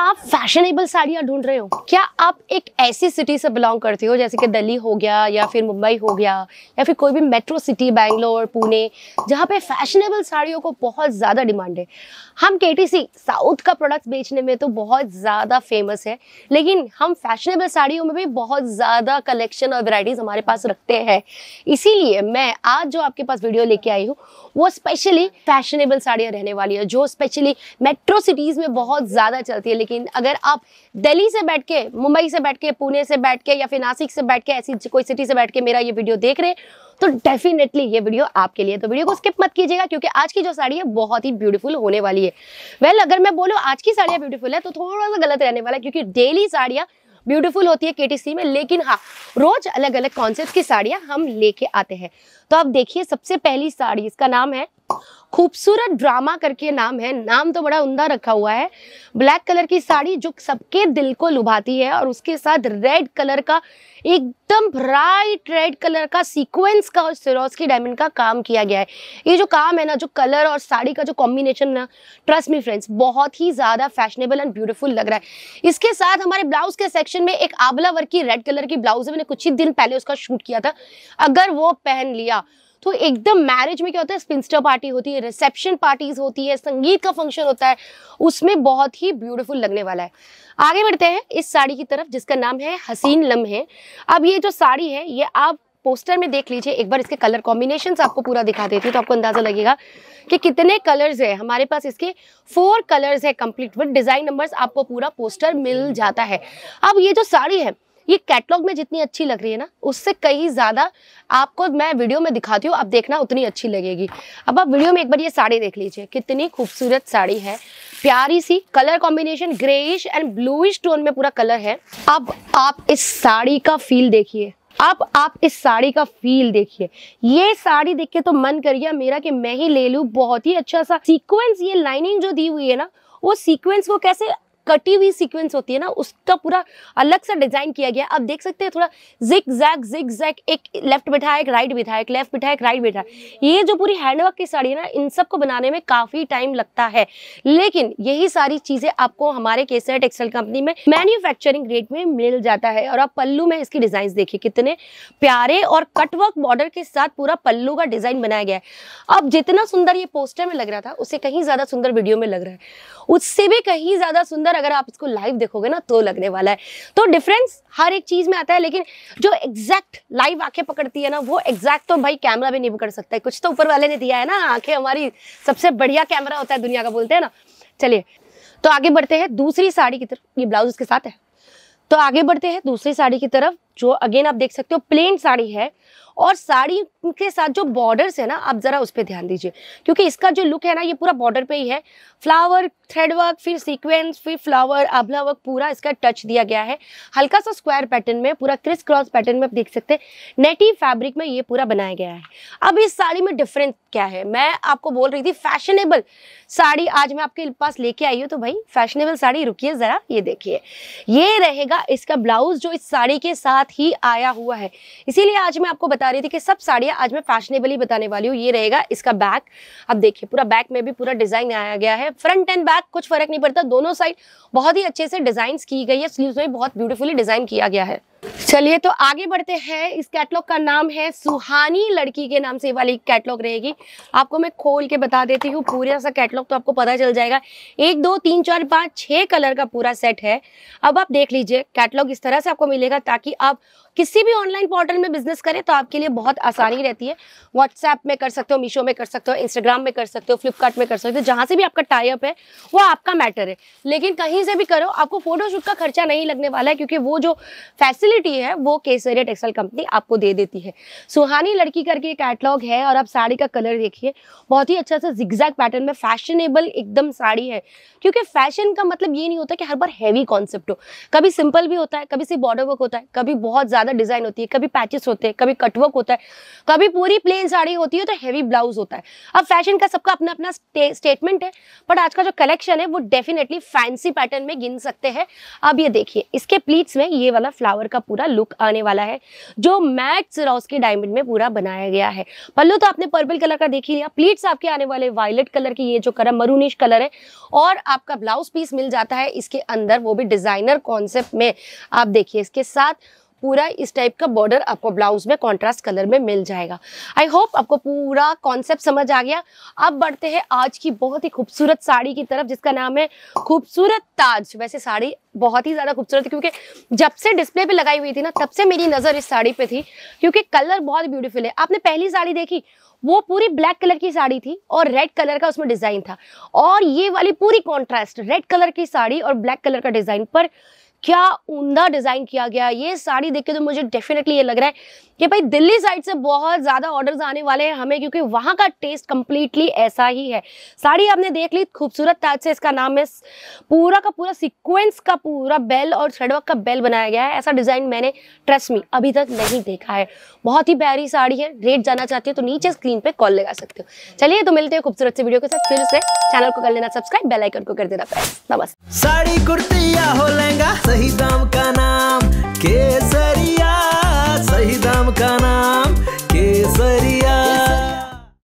आप फैशनेबल साड़ियाँ ढूंढ रहे हो क्या आप एक ऐसी सिटी से बिलोंग करते हो जैसे कि दिल्ली हो गया या फिर मुंबई हो गया या फिर कोई भी मेट्रो सिटी बैंगलोर पुणे जहाँ पे फैशनेबल साड़ियों को बहुत ज़्यादा डिमांड है हम के साउथ का प्रोडक्ट बेचने में तो बहुत ज़्यादा फेमस है लेकिन हम फैशनेबल साड़ियों में भी बहुत ज़्यादा कलेक्शन और वेराइटीज़ हमारे पास रखते हैं इसीलिए मैं आज जो आपके पास वीडियो लेके आई हूँ वो स्पेशली फैशनेबल साड़ियाँ रहने वाली है जो स्पेशली मेट्रो सिटीज़ में बहुत ज़्यादा चलती है लेकिन अगर आप दिल्ली से बैठ के मुंबई से बैठ के पुणे से बैठ के या फिर नासिक से बैठ के ऐसी कोई सिटी से बैठ के मेरा ये वीडियो देख रहे तो डेफिनेटली ये वीडियो आपके लिए तो वीडियो को स्किप मत कीजिएगा क्योंकि आज की जो साड़ी है बहुत ही ब्यूटीफुल होने वाली है वेल well, अगर मैं बोलूँ आज की साड़ियाँ ब्यूटीफुल है तो थोड़ा सा गलत रहने वाला है क्योंकि डेली साड़ियाँ ब्यूटीफुल होती है केटीसी में लेकिन हाँ रोज अलग अलग कॉन्सेप्ट की साड़ियाँ हम लेके आते हैं तो आप देखिए सबसे पहली साड़ी इसका नाम है खूबसूरत ड्रामा करके नाम है नाम तो बड़ा उमदा रखा हुआ है ब्लैक कलर की साड़ी जो सबके दिल को लुभाती है और उसके साथ रेड कलर का एकदम ब्राइट रेड कलर का सीक्वेंस का और सिरोज की डायमंड का काम किया गया है ये जो काम है ना जो कलर और साड़ी का जो कॉम्बिनेशन ना ट्रस्ट मी फ्रेंड्स बहुत ही ज़्यादा फैशनेबल एंड ब्यूटीफुल लग रहा है इसके साथ हमारे ब्लाउज के सेक्शन में एक आबला वर्क की रेड कलर की ब्लाउज है मैंने कुछ ही दिन पहले उसका शूट किया था अगर वो पहन लिया तो एकदम मैरिज में क्या होता है स्पिंस्टर पार्टी होती है रिसेप्शन पार्टीज होती है संगीत का फंक्शन होता है उसमें बहुत ही ब्यूटीफुल लगने वाला है आगे बढ़ते हैं इस साड़ी की तरफ जिसका नाम है हसीन लम्हे अब ये जो साड़ी है ये आप पोस्टर में देख लीजिए एक बार इसके कलर कॉम्बिनेशन आपको पूरा दिखा देती हूँ तो आपको अंदाजा लगेगा कि कितने कलर्स है हमारे पास इसके फोर कलर्स है कंप्लीट विद डिजाइन नंबर्स आपको पूरा पोस्टर मिल जाता है अब ये जो साड़ी है ये कैटलॉग में जितनी अच्छी लग रही है ना उससे कहीं ज़्यादा आपको मैं वीडियो में दिखाती हूँ आप देखना उतनी अच्छी लगेगी अब आप वीडियो में एक बार ये साड़ी देख लीजिए कितनी खूबसूरत साड़ी है प्यारी सी colour combination greyish and bluish tone में पूरा कलर है अब आप इस साड़ी का फील देखिए अब आप इस साड़ी का फील देखिए ये साड़ी देख के तो मन कर गया मेरा कि मैं ही ले लूँ बहुत ही अच्छा सा सीक्वेंस ये लाइनिंग जो दी हुई है ना वो सीक्वेंस को कैसे कटी हुई सीक्वेंस होती है ना उसका पूरा अलग सा डिजाइन किया गया आप देख सकते हैं थोड़ा जिक जैक जिक जैक एक लेफ्ट बैठा है एक राइट बैठा है एक लेफ्ट बैठा है एक राइट बैठा है ये जो पूरी हैंडवर्क की साड़ी है ना इन सबको बनाने में काफी टाइम लगता है लेकिन यही सारी चीजें आपको हमारे केसर टेक्सटाइल कंपनी में मैन्युफैक्चरिंग रेट में मिल जाता है और आप पल्लू में इसकी डिजाइन देखिए कितने प्यारे और कटवर्क बॉर्डर के साथ पूरा पल्लू का डिजाइन बनाया गया है अब जितना सुंदर ये पोस्टर में लग रहा था उसे कहीं ज्यादा सुंदर वीडियो में लग रहा है उससे भी कहीं ज़्यादा सुंदर अगर आप इसको लाइव देखोगे ना तो लगने वाला है तो डिफरेंस हर एक चीज़ में आता है लेकिन जो एग्जैक्ट लाइव आंखें पकड़ती है ना वो एग्जैक्ट तो भाई कैमरा भी नहीं पकड़ सकता है कुछ तो ऊपर वाले ने दिया है ना आंखें हमारी सबसे बढ़िया कैमरा होता है दुनिया का बोलते हैं ना चलिए तो आगे बढ़ते हैं दूसरी साड़ी की तरफ ये ब्लाउज के साथ है तो आगे बढ़ते हैं दूसरी साड़ी की तरफ जो अगेन आप देख सकते हो प्लेन साड़ी है और साड़ी के साथ जो बॉर्डर्स है ना आप ज़रा उस पर ध्यान दीजिए क्योंकि इसका जो लुक है ना ये पूरा बॉर्डर पे ही है फ्लावर थ्रेड वर्क फिर सीक्वेंस फिर फ्लावर आभला वर्क पूरा इसका टच दिया गया है हल्का सा स्क्वायर पैटर्न में पूरा क्रिस क्रॉस पैटर्न में आप देख सकते हैं नेटी फैब्रिक में ये पूरा बनाया गया है अब इस साड़ी में डिफरेंस क्या है मैं आपको बोल रही थी फैशनेबल साड़ी आज मैं आपके पास लेके आई हूँ तो भाई फैशनेबल साड़ी रुकी ज़रा ये देखिए ये रहेगा इसका ब्लाउज जो इस साड़ी के साथ साथ ही आया हुआ है इसीलिए आज मैं आपको बता रही थी कि सब साड़ियाँ आज मैं फैशनेबली बताने वाली हूँ ये रहेगा इसका बैक अब देखिए पूरा बैक में भी पूरा डिजाइन आया गया है फ्रंट एंड बैक कुछ फर्क नहीं पड़ता दोनों साइड बहुत ही अच्छे से डिजाइन की गई है स्लीव में बहुत ब्यूटीफुली डिजाइन किया गया है चलिए तो आगे बढ़ते हैं इस कैटलॉग का नाम है सुहानी लड़की के नाम से वाली कैटलॉग रहेगी आपको मैं खोल के बता देती हूँ पूरा सा कैटलॉग तो आपको पता चल जाएगा एक दो तीन चार पाँच छः कलर का पूरा सेट है अब आप देख लीजिए कैटलॉग इस तरह से आपको मिलेगा ताकि आप किसी भी ऑनलाइन पोर्टल में बिजनेस करें तो आपके लिए बहुत आसानी रहती है व्हाट्सएप में कर सकते हो मीशो में कर सकते हो इंस्टाग्राम में कर सकते हो फ्लिपकार्ट में कर सकते हो जहाँ से भी आपका टाइप है वो आपका मैटर है लेकिन कहीं से भी करो आपको फोटोशूट का खर्चा नहीं लगने वाला है क्योंकि वो जो फैसिल फैसिलिटी है वो केसरिया टेक्सटाइल कंपनी आपको दे देती है सुहानी लड़की करके कैटलॉग है और आप साड़ी का कलर देखिए बहुत ही अच्छा सा जिग्जैक पैटर्न में फैशनेबल एकदम साड़ी है क्योंकि फैशन का मतलब ये नहीं होता कि हर बार हैवी कॉन्सेप्ट हो कभी सिंपल भी होता है कभी सिर्फ बॉर्डर वर्क होता है कभी बहुत ज़्यादा डिज़ाइन होती है कभी पैचेस होते हैं कभी कटवर्क होता है कभी पूरी प्लेन साड़ी होती है तो हैवी ब्लाउज होता है अब फैशन का सबका अपना अपना स्टेटमेंट है बट आज का जो कलेक्शन है वो डेफिनेटली फैंसी पैटर्न में गिन सकते हैं अब ये देखिए इसके प्लीट्स में ये वाला फ्लावर का पूरा लुक आने वाला है जो मैट सिरोस के डायमंड में पूरा बनाया गया है पल्लू तो आपने पर्पल कलर का देख ही लिया प्लीट्स आपके आने वाले वायलेट कलर की ये जो कलर मरूनिश कलर है और आपका ब्लाउज पीस मिल जाता है इसके अंदर वो भी डिजाइनर कॉन्सेप्ट में आप देखिए इसके साथ पूरा इस टाइप का बॉर्डर आपको ब्लाउज में कॉन्ट्रास्ट कलर में मिल जाएगा आई होप आपको पूरा कॉन्सेप्ट समझ आ गया अब बढ़ते हैं आज की बहुत ही खूबसूरत साड़ी की तरफ जिसका नाम है खूबसूरत ताज वैसे साड़ी बहुत ही ज़्यादा खूबसूरत है क्योंकि जब से डिस्प्ले पे लगाई हुई थी ना तब से मेरी नज़र इस साड़ी पे थी क्योंकि कलर बहुत ब्यूटीफुल है आपने पहली साड़ी देखी वो पूरी ब्लैक कलर की साड़ी थी और रेड कलर का उसमें डिज़ाइन था और ये वाली पूरी कॉन्ट्रास्ट रेड कलर की साड़ी और ब्लैक कलर का डिज़ाइन पर क्या उमदा डिज़ाइन किया गया ये साड़ी देख के तो मुझे डेफिनेटली ये लग रहा है कि भाई दिल्ली साइड से बहुत ज़्यादा ऑर्डर्स आने वाले हैं हमें क्योंकि वहां का टेस्ट कम्प्लीटली ऐसा ही है साड़ी आपने देख ली खूबसूरत ताज से इसका नाम है पूरा का पूरा सीक्वेंस का पूरा बेल और थ्रेडवर्क का बेल बनाया गया है ऐसा डिज़ाइन मैंने ट्रस्ट मी अभी तक नहीं देखा है बहुत ही प्यारी साड़ी है रेट जाना चाहती है तो नीचे स्क्रीन पर कॉल लगा सकते हो चलिए तो मिलते हैं खूबसूरत से वीडियो के साथ फिर से चैनल को कर लेना सब्सक्राइब बेलाइकन को कर देना नमस्ते साड़ी कुर्ती हो लहंगा सही दाम का नाम केसरिया सही दाम का नाम